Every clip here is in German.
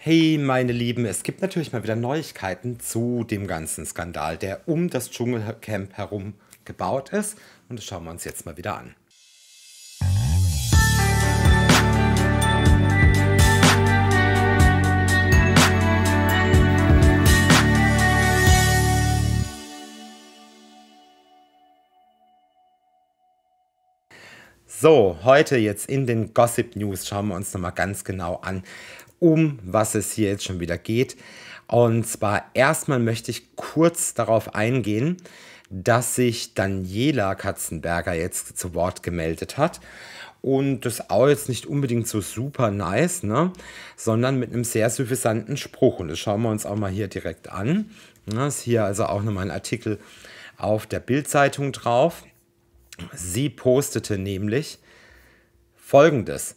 Hey, meine Lieben, es gibt natürlich mal wieder Neuigkeiten zu dem ganzen Skandal, der um das Dschungelcamp herum gebaut ist. Und das schauen wir uns jetzt mal wieder an. So, heute jetzt in den Gossip News schauen wir uns nochmal ganz genau an, um was es hier jetzt schon wieder geht. Und zwar erstmal möchte ich kurz darauf eingehen, dass sich Daniela Katzenberger jetzt zu Wort gemeldet hat. Und das auch jetzt nicht unbedingt so super nice, ne? sondern mit einem sehr suffisanten Spruch. Und das schauen wir uns auch mal hier direkt an. Das ne? ist hier also auch nochmal ein Artikel auf der Bildzeitung drauf. Sie postete nämlich folgendes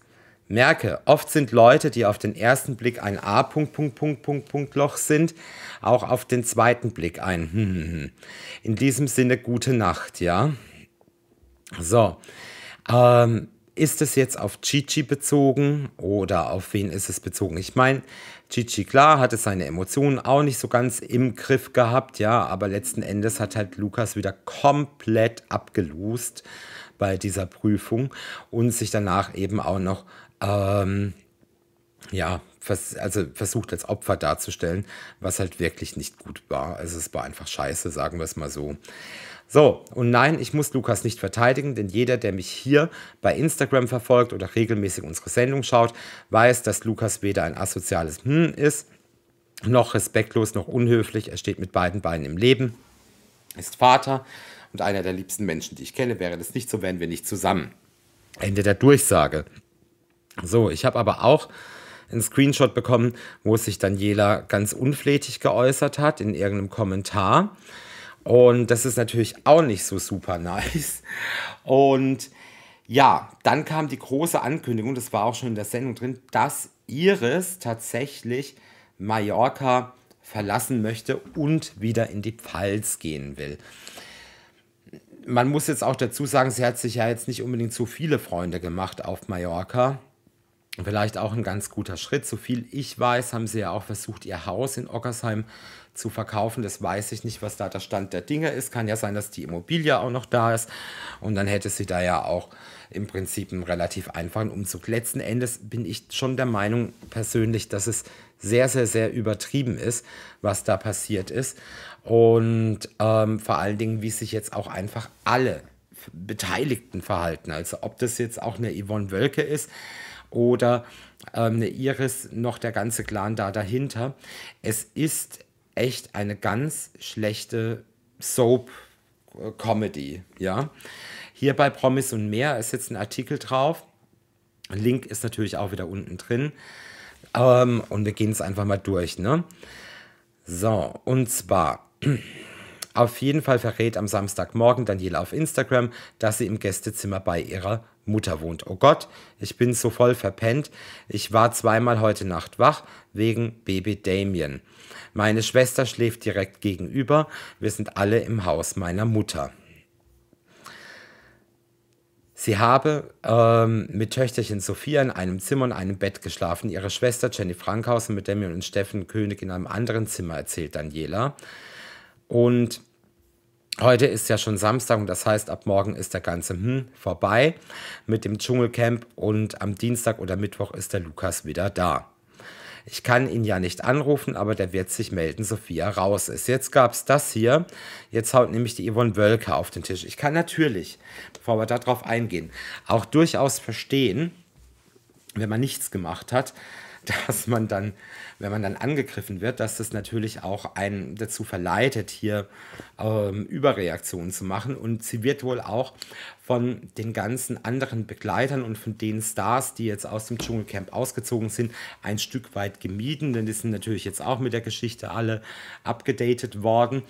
merke, oft sind Leute, die auf den ersten Blick ein A Punkt Punkt Punkt Punkt Punkt Loch sind, auch auf den zweiten Blick ein. Hm, hm. hm. In diesem Sinne gute Nacht, ja. So. Ähm, ist es jetzt auf Chichi bezogen oder auf wen ist es bezogen? Ich meine, Chichi, klar, hatte seine Emotionen auch nicht so ganz im Griff gehabt, ja, aber letzten Endes hat halt Lukas wieder komplett abgelust bei dieser Prüfung und sich danach eben auch noch ähm, ja, vers also versucht als Opfer darzustellen, was halt wirklich nicht gut war. Also es war einfach scheiße, sagen wir es mal so. So, und nein, ich muss Lukas nicht verteidigen, denn jeder, der mich hier bei Instagram verfolgt oder regelmäßig unsere Sendung schaut, weiß, dass Lukas weder ein asoziales Hm ist, noch respektlos, noch unhöflich. Er steht mit beiden Beinen im Leben, ist Vater und einer der liebsten Menschen, die ich kenne. Wäre das nicht so, wären wir nicht zusammen. Ende der Durchsage. So, ich habe aber auch einen Screenshot bekommen, wo sich Daniela ganz unflätig geäußert hat in irgendeinem Kommentar. Und das ist natürlich auch nicht so super nice. Und ja, dann kam die große Ankündigung, das war auch schon in der Sendung drin, dass Iris tatsächlich Mallorca verlassen möchte und wieder in die Pfalz gehen will. Man muss jetzt auch dazu sagen, sie hat sich ja jetzt nicht unbedingt so viele Freunde gemacht auf Mallorca. Vielleicht auch ein ganz guter Schritt. So viel ich weiß, haben sie ja auch versucht, ihr Haus in Ockersheim zu verkaufen. Das weiß ich nicht, was da der Stand der Dinge ist. Kann ja sein, dass die Immobilie auch noch da ist. Und dann hätte sie da ja auch im Prinzip einen relativ einfachen Umzug. Letzten Endes bin ich schon der Meinung persönlich, dass es sehr, sehr, sehr übertrieben ist, was da passiert ist. Und ähm, vor allen Dingen, wie sich jetzt auch einfach alle Beteiligten verhalten. Also ob das jetzt auch eine Yvonne Wölke ist, oder ähm, eine Iris, noch der ganze Clan da dahinter. Es ist echt eine ganz schlechte Soap-Comedy, äh, ja. Hier bei Promis und mehr ist jetzt ein Artikel drauf. Link ist natürlich auch wieder unten drin. Ähm, und wir gehen es einfach mal durch, ne? So, und zwar. Auf jeden Fall verrät am Samstagmorgen Daniela auf Instagram, dass sie im Gästezimmer bei ihrer Mutter wohnt. Oh Gott, ich bin so voll verpennt. Ich war zweimal heute Nacht wach wegen Baby Damien. Meine Schwester schläft direkt gegenüber. Wir sind alle im Haus meiner Mutter. Sie habe ähm, mit Töchterchen Sophia in einem Zimmer und einem Bett geschlafen. Ihre Schwester Jenny Frankhausen mit Damien und Steffen König in einem anderen Zimmer, erzählt Daniela. Und Heute ist ja schon Samstag und das heißt, ab morgen ist der ganze hm vorbei mit dem Dschungelcamp und am Dienstag oder Mittwoch ist der Lukas wieder da. Ich kann ihn ja nicht anrufen, aber der wird sich melden, Sophia raus ist. Jetzt gab es das hier. Jetzt haut nämlich die Yvonne Wölke auf den Tisch. Ich kann natürlich, bevor wir darauf eingehen, auch durchaus verstehen, wenn man nichts gemacht hat, dass man dann, wenn man dann angegriffen wird, dass das natürlich auch einen dazu verleitet, hier ähm, Überreaktionen zu machen. Und sie wird wohl auch von den ganzen anderen Begleitern und von den Stars, die jetzt aus dem Dschungelcamp ausgezogen sind, ein Stück weit gemieden, denn die sind natürlich jetzt auch mit der Geschichte alle abgedatet worden.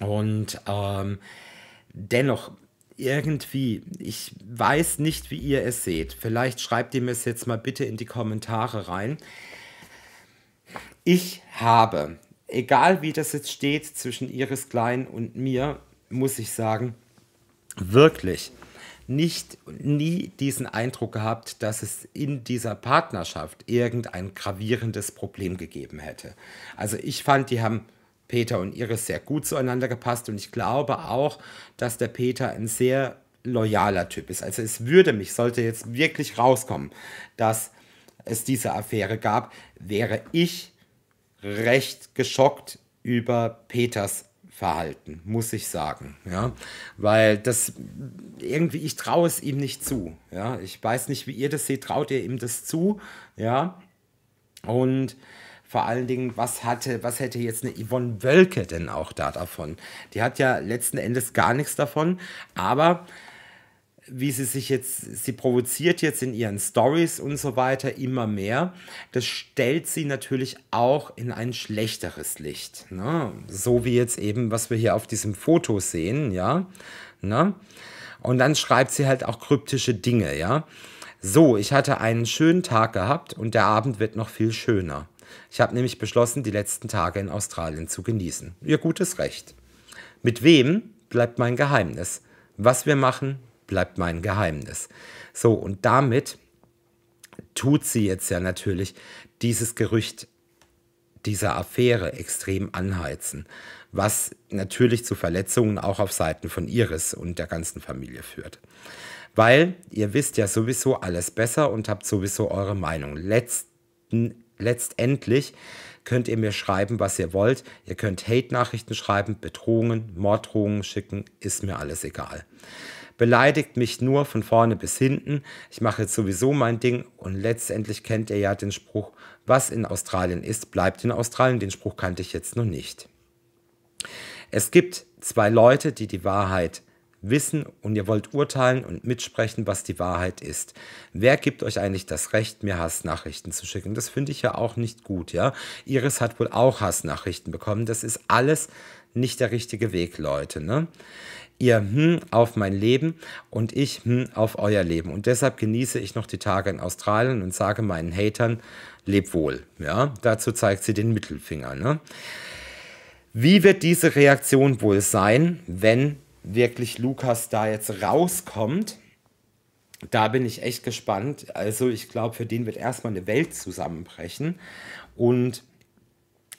Und ähm, dennoch irgendwie, ich weiß nicht, wie ihr es seht. Vielleicht schreibt ihr mir es jetzt mal bitte in die Kommentare rein. Ich habe, egal wie das jetzt steht zwischen Iris Klein und mir, muss ich sagen, wirklich nicht nie diesen Eindruck gehabt, dass es in dieser Partnerschaft irgendein gravierendes Problem gegeben hätte. Also ich fand, die haben Peter und Iris sehr gut zueinander gepasst und ich glaube auch, dass der Peter ein sehr loyaler Typ ist. Also es würde mich, sollte jetzt wirklich rauskommen, dass es diese Affäre gab, wäre ich recht geschockt über Peters Verhalten, muss ich sagen. Ja? Weil das irgendwie, ich traue es ihm nicht zu. Ja? Ich weiß nicht, wie ihr das seht, traut ihr ihm das zu? Ja. Und vor allen Dingen, was hatte, was hätte jetzt eine Yvonne Wölke denn auch da davon? Die hat ja letzten Endes gar nichts davon, aber wie sie sich jetzt, sie provoziert jetzt in ihren Stories und so weiter immer mehr. Das stellt sie natürlich auch in ein schlechteres Licht. Ne? So wie jetzt eben, was wir hier auf diesem Foto sehen, ja. Ne? Und dann schreibt sie halt auch kryptische Dinge, ja. So, ich hatte einen schönen Tag gehabt und der Abend wird noch viel schöner. Ich habe nämlich beschlossen, die letzten Tage in Australien zu genießen. Ihr gutes Recht. Mit wem bleibt mein Geheimnis? Was wir machen, bleibt mein Geheimnis. So, und damit tut sie jetzt ja natürlich dieses Gerücht dieser Affäre extrem anheizen, was natürlich zu Verletzungen auch auf Seiten von Iris und der ganzen Familie führt. Weil ihr wisst ja sowieso alles besser und habt sowieso eure Meinung. Letzten letztendlich könnt ihr mir schreiben, was ihr wollt. Ihr könnt Hate-Nachrichten schreiben, Bedrohungen, Morddrohungen schicken, ist mir alles egal. Beleidigt mich nur von vorne bis hinten. Ich mache jetzt sowieso mein Ding und letztendlich kennt ihr ja den Spruch, was in Australien ist, bleibt in Australien. Den Spruch kannte ich jetzt noch nicht. Es gibt zwei Leute, die die Wahrheit wissen und ihr wollt urteilen und mitsprechen, was die Wahrheit ist. Wer gibt euch eigentlich das Recht, mir Hassnachrichten zu schicken? Das finde ich ja auch nicht gut, ja. Iris hat wohl auch Hassnachrichten bekommen. Das ist alles nicht der richtige Weg, Leute, ne? Ihr hm auf mein Leben und ich hm auf euer Leben. Und deshalb genieße ich noch die Tage in Australien und sage meinen Hatern, leb wohl. Ja, dazu zeigt sie den Mittelfinger, ne? Wie wird diese Reaktion wohl sein, wenn wirklich Lukas da jetzt rauskommt. Da bin ich echt gespannt. Also ich glaube, für den wird erstmal eine Welt zusammenbrechen. Und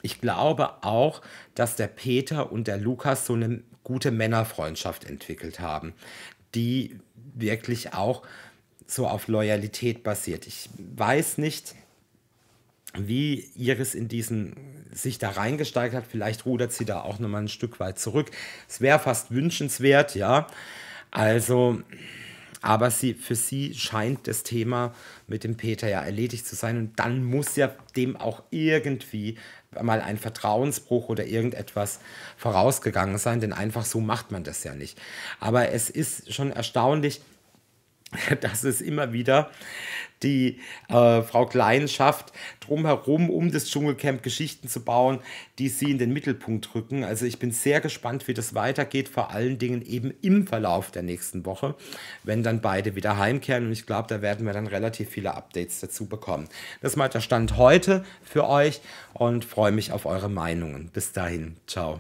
ich glaube auch, dass der Peter und der Lukas so eine gute Männerfreundschaft entwickelt haben, die wirklich auch so auf Loyalität basiert. Ich weiß nicht, wie Iris in diesen sich da reingesteigert hat. Vielleicht rudert sie da auch nochmal ein Stück weit zurück. Es wäre fast wünschenswert, ja. Also, aber sie, für sie scheint das Thema mit dem Peter ja erledigt zu sein. Und dann muss ja dem auch irgendwie mal ein Vertrauensbruch oder irgendetwas vorausgegangen sein, denn einfach so macht man das ja nicht. Aber es ist schon erstaunlich, dass es immer wieder die äh, Frau Klein schafft, drumherum um das Dschungelcamp Geschichten zu bauen, die sie in den Mittelpunkt rücken. Also ich bin sehr gespannt, wie das weitergeht, vor allen Dingen eben im Verlauf der nächsten Woche, wenn dann beide wieder heimkehren. Und ich glaube, da werden wir dann relativ viele Updates dazu bekommen. Das mal der Stand heute für euch und freue mich auf eure Meinungen. Bis dahin, ciao.